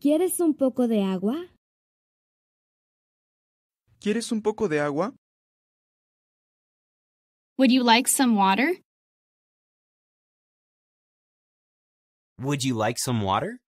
¿Quieres un poco de agua? ¿Quieres un poco de agua? Would you like some water? Would you like some water?